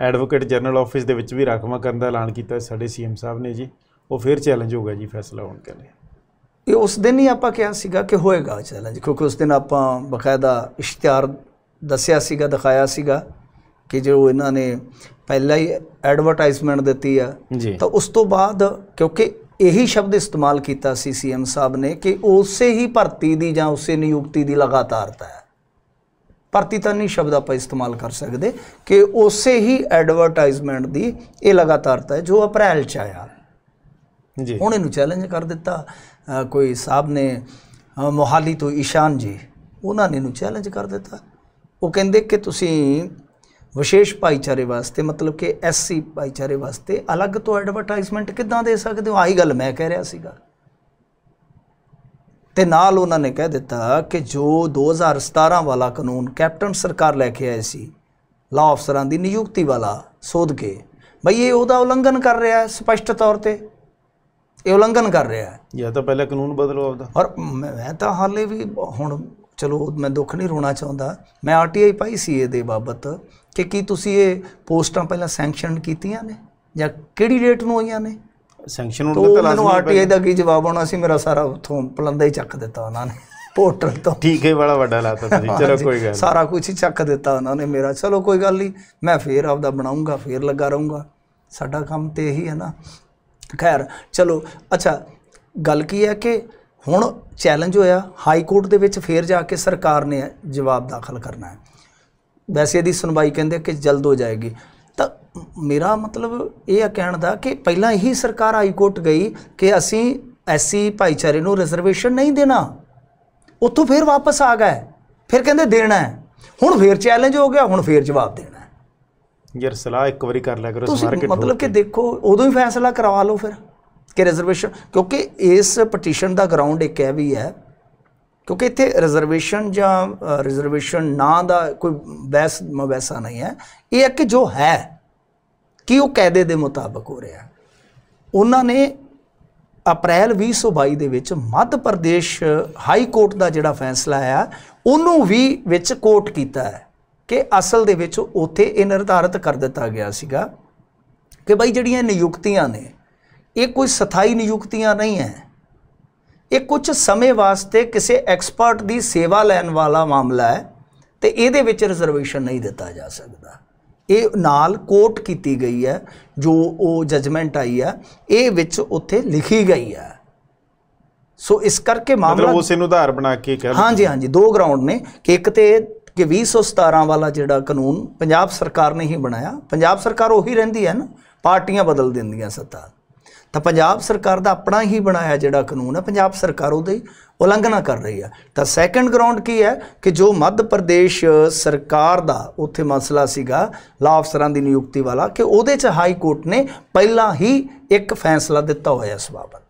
advocate general office ਦੇ ਵਿੱਚ ਵੀ ਰਾਖਵਾ ਕਰਨ ਦਾ ਐਲਾਨ ਕੀਤਾ ਸਾਡੇ ਸੀਐਮ ਸਾਹਿਬ ਨੇ ਜੀ ਉਹ ਫਿਰ ਚੈਲੰਜ ਹੋਗਾ ਜੀ ਫੈਸਲਾ ਹੋਣ ਕਲੇ ਇਹ ਉਸ ਦਿਨ ਹੀ ਆਪਾਂ ਕਿਹਾ ਸੀਗਾ ਕਿ ਹੋਏਗਾ ਚੈਲੰਜ ਕਿਉਂਕਿ ਉਸ ਦਿਨ ਆਪਾਂ ਬਕਾਇਦਾ ਇਸ਼ਤਿਹਾਰ ਦੱਸਿਆ ਸੀਗਾ ਦਿਖਾਇਆ ਸੀਗਾ ਕਿ ਜੋ ਇਹਨਾਂ ਨੇ ਪਹਿਲਾਂ ਹੀ ਐਡਵਰਟਾਈਜ਼ਮੈਂਟ ਦਿੱਤੀ ਆ ਤਾਂ ਉਸ ਤੋਂ ਬਾਅਦ ਕਿਉਂਕਿ ਇਹੀ ਸ਼ਬਦ ਇਸਤੇਮਾਲ ਕੀਤਾ ਸੀ ਸੀਐਮ ਸਾਹਿਬ ਨੇ ਕਿ ਉਸੇ ਹੀ ਭਰਤੀ ਦੀ ਜਾਂ ਉਸੇ ਨਿਯੁਕਤੀ ਦੀ ਲਗਾਤਾਰਤਾ ਹੈ ਭਰਤੀ ਤਾਂ ਨਹੀਂ ਸ਼ਬਦ ਆਪਾਂ ਇਸਤੇਮਾਲ ਕਰ ਸਕਦੇ ਕਿ ਉਸੇ ਹੀ ਐਡਵਰਟਾਈਜ਼ਮੈਂਟ ਦੀ ਇਹ ਲਗਾਤਾਰਤਾ ਹੈ ਜੋ ਅਪ੍ਰੈਲ ਚ ਆਇਆ ਜੀ ਹੁਣ ਇਹਨੂੰ ਚੈਲੰਜ ਕਰ ਦਿੱਤਾ ਕੋਈ ਸਾਹਿਬ ਨੇ ਮੋਹਾਲੀ ਤੋਂ ਈਸ਼ਾਨ ਜੀ ਉਹਨਾਂ ਨੇ ਇਹਨੂੰ ਚੈਲੰਜ ਕਰ ਦਿੱਤਾ ਉਹ ਕਹਿੰਦੇ ਕਿ ਤੁਸੀਂ ਵਿਸ਼ੇਸ਼ ਭਾਈਚਾਰੇ ਵਾਸਤੇ ਮਤਲਬ ਕਿ ਐਸਸੀ ਭਾਈਚਾਰੇ ਵਾਸਤੇ ਅਲੱਗ ਤੋਂ ਐਡਵਰਟਾਈਜ਼ਮੈਂਟ ਕਿੱਦਾਂ ਦੇ ਸਕਦੇ ਹੋ ਆਹੀ ਗੱਲ ਮੈਂ ਕਹਿ ਰਿਹਾ ਸੀਗਾ ਤੇ ਨਾਲ ਉਹਨਾਂ ਨੇ ਕਹਿ ਦਿੱਤਾ ਕਿ ਜੋ 2017 ਵਾਲਾ ਕਾਨੂੰਨ ਕੈਪਟਨ ਸਰਕਾਰ ਲੈ ਕੇ ਆਏ ਸੀ ਲਾ ਅਫਸਰਾਂ ਦੀ ਨਿਯੁਕਤੀ ਵਾਲਾ ਸੋਧ ਕੇ ਬਈ ਇਹ ਉਹਦਾ ਉਲੰਘਣ ਕਰ ਰਿਹਾ ਹੈ ਸਪਸ਼ਟ ਤੌਰ ਤੇ ਇਹ ਉਲੰਘਣ ਕਰ ਰਿਹਾ ਹੈ ਜਾਂ ਤਾਂ ਪਹਿਲਾਂ ਕਾਨੂੰਨ ਬਦਲੋ ਆਪਦਾ ਔਰ ਮੈਂ ਤਾਂ ਹਾਲੇ ਵੀ ਹੁਣ ਚਲੋ ਮੈਂ ਦੁੱਖ ਨਹੀਂ ਰੋਣਾ ਚਾਹੁੰਦਾ ਮੈਂ ਆਰਟੀਆਈ ਪਾਈ ਸੀ ਇਹਦੇ ਬਾਬਤ ਕਿ ਕੀ ਤੁਸੀਂ ਇਹ ਪੋਸਟਾਂ ਪਹਿਲਾਂ ਸੈਂਕਸ਼ਨ ਕੀਤੀਆਂ ਨੇ ਜਾਂ ਕਿਹੜੀ ਡੇਟ ਨੂੰ ਹੋਈਆਂ ਨੇ ਸੈਂਕਸ਼ਨ ਉੱਡਦਾ ਤਾਂ ਮੈਨੂੰ ਆਰਟੀਆਈ ਦਾ ਕੀ ਜਵਾਬ ਆਉਣਾ ਸੀ ਮੇਰਾ ਸਾਰਾ ਉਥੋਂ ਪਲੰਦਾ ਹੀ ਚੱਕ ਦਿੱਤਾ ਉਹਨਾਂ ਨੇ ਪੋਰਟਲ ਤੋਂ ਠੀਕ ਹੈ ਵਾਲਾ ਵੱਡਾ ਲਾਤਾ ਤੁਸੀਂ ਚਲੋ ਕੋਈ ਗੱਲ ਸਾਰਾ ਕੁਝ ਹੀ ਚੱਕ ਦਿੱਤਾ ਉਹਨਾਂ ਨੇ ਮੇਰਾ ਚਲੋ ਕੋਈ ਗੱਲ ਨਹੀਂ ਮੈਂ ਫੇਰ ਆਪਦਾ ਬਣਾਉਂਗਾ ਫੇਰ ਲੱਗਾ ਰਹੂੰਗਾ ਸਾਡਾ ਕੰਮ ਤੇ ਇਹੀ ਹੈ ਨਾ ਖੈਰ ਚਲੋ ਅੱਛਾ ਗੱਲ ਕੀ ਹੈ ਕਿ ਹੁਣ ਚੈਲੰਜ ਹੋਇਆ ਹਾਈ ਕੋਰਟ ਦੇ ਵਿੱਚ ਫੇਰ ਜਾ ਕੇ ਸਰਕਾਰ ਨੇ ਜਵਾਬ ਦਾਖਲ ਕਰਨਾ ਹੈ ਵੈਸੇ ਇਹਦੀ ਸੁਣਵਾਈ ਕਹਿੰਦੇ ਕਿ ਜਲਦ ਹੋ ਜਾਏਗੀ ਮੇਰਾ ਮਤਲਬ ਇਹ ਆ ਕਹਿਣ ਦਾ ਕਿ ਪਹਿਲਾਂ ਇਹੀ ਸਰਕਾਰ ਹਾਈ ਕੋਰਟ ਗਈ ਕਿ ਅਸੀਂ ਐਸੀ ਭਾਈਚਾਰੇ ਨੂੰ ਰਿਜ਼ਰਵੇਸ਼ਨ ਨਹੀਂ ਦੇਣਾ ਉੱਥੋਂ ਫੇਰ ਵਾਪਸ ਆ ਗਏ ਫਿਰ ਕਹਿੰਦੇ ਦੇਣਾ ਹੈ ਹੁਣ ਫੇਰ ਚੈਲੰਜ ਹੋ ਗਿਆ ਹੁਣ ਫੇਰ ਜਵਾਬ ਦੇਣਾ ਯਾਰ ਸਲਾਹ ਇੱਕ ਵਾਰੀ ਕਰ ਲਿਆ ਕਰੋ ਇਸ ਮਾਰਕੀਟ ਮਤਲਬ ਕਿ ਦੇਖੋ ਉਦੋਂ ਹੀ ਫੈਸਲਾ ਕਰਵਾ ਲਓ ਫਿਰ ਕਿ ਰਿਜ਼ਰਵੇਸ਼ਨ ਕਿਉਂਕਿ ਇਸ ਪਟੀਸ਼ਨ ਦਾ ਗਰਾਊਂਡ ਇੱਕ ਹੈ ਵੀ ਹੈ ਕਿਉਂਕਿ ਇੱਥੇ ਰਿਜ਼ਰਵੇਸ਼ਨ ਜਾਂ ਰਿਜ਼ਰਵੇਸ਼ਨ ਨਾਂ ਦਾ ਕੋਈ ਬਹਿਸ ਮਵੈਸਾ ਨਹੀਂ ਹੈ ਇਹ ਇੱਕ ਕਿ ਜੋ ਹੈ ਕਿ ਉਹ ਕਾਇਦੇ ਦੇ ਮੁਤਾਬਕ ਹੋ ਰਿਹਾ ਉਹਨਾਂ ਨੇ ਅਪ੍ਰੈਲ 2022 ਦੇ ਵਿੱਚ ਮੱਧ ਪ੍ਰਦੇਸ਼ ਹਾਈ ਕੋਰਟ ਦਾ ਜਿਹੜਾ ਫੈਸਲਾ ਆ ਉਹਨੂੰ ਵੀ ਵਿੱਚ ਕੋਟ ਕੀਤਾ ਹੈ ਕਿ ਅਸਲ ਦੇ ਵਿੱਚ ਉੱਥੇ ਇਹ ਨਿਰਧਾਰਤ ਕਰ ਦਿੱਤਾ ਗਿਆ ਸੀਗਾ ਕਿ ਬਈ ਜਿਹੜੀਆਂ ਨਿਯੁਕਤੀਆਂ ਨੇ ਇਹ ਕੋਈ ਸਥਾਈ ਨਿਯੁਕਤੀਆਂ ਨਹੀਂ ਹੈ ਇਹ ਕੁਝ ਸਮੇਂ ਵਾਸਤੇ ਕਿਸੇ ਐਕਸਪਰਟ ਦੀ ਸੇਵਾ ਲੈਣ ਵਾਲਾ ਮਾਮਲਾ ਹੈ ਤੇ ਇਹਦੇ ਵਿੱਚ ਰਿਜ਼ਰਵੇਸ਼ਨ ਨਹੀਂ ਦਿੱਤਾ ਜਾ ਸਕਦਾ ਇਹ ਨਾਲ ਕੋਟ ਕੀਤੀ ਗਈ ਹੈ ਜੋ ਉਹ ਜਜਮੈਂਟ ਆਈ ਹੈ ਇਹ ਵਿੱਚ ਉੱਥੇ ਲਿਖੀ ਗਈ ਹੈ ਸੋ ਇਸ ਕਰਕੇ ਮਾਮਲਾ ਮਤਲਬ ਉਸ ਨੂੰ ਆਧਾਰ ਬਣਾ ਕੇ ਕਹਿ ਹਾਂਜੀ ਹਾਂਜੀ ਦੋ ਗਰਾਊਂਡ ਨੇ ਕਿ ਇੱਕ ਤੇ ਕਿ 2017 ਵਾਲਾ ਜਿਹੜਾ ਕਾਨੂੰਨ ਪੰਜਾਬ ਸਰਕਾਰ ਨੇ ਹੀ ਬਣਾਇਆ ਪੰਜਾਬ ਸਰਕਾਰ ਉਹੀ ਰਹਿੰਦੀ ਹੈ ਨਾ ਪਾਰਟੀਆਂ ਬਦਲ ਦਿੰਦੀਆਂ ਸੱਤਾ ਤਾਂ ਪੰਜਾਬ ਸਰਕਾਰ ਦਾ ਆਪਣਾ ਹੀ ਬਣਾਇਆ ਜਿਹੜਾ ਕਾਨੂੰਨ ਹੈ ਪੰਜਾਬ ਸਰਕਾਰ ਉਹਦੇ ਉਲੰਘਣਾ ਕਰ ਰਹੀ ਹੈ ਤਾਂ ਸੈਕੰਡ ਗਰਾਊਂਡ ਕੀ ਹੈ ਕਿ ਜੋ ਮੱਧ ਪ੍ਰਦੇਸ਼ ਸਰਕਾਰ ਦਾ ਉੱਥੇ ਮਸਲਾ ਸੀਗਾ ਲਾ ਅਫਸਰਾਂ ਦੀ ਨਿਯੁਕਤੀ ਵਾਲਾ ਕਿ ਉਹਦੇ 'ਚ ਹਾਈ ਕੋਰਟ ਨੇ ਪਹਿਲਾਂ ਹੀ ਇੱਕ ਫੈਸਲਾ ਦਿੱਤਾ ਹੋਇਆ ਇਸ ਬਾਬਤ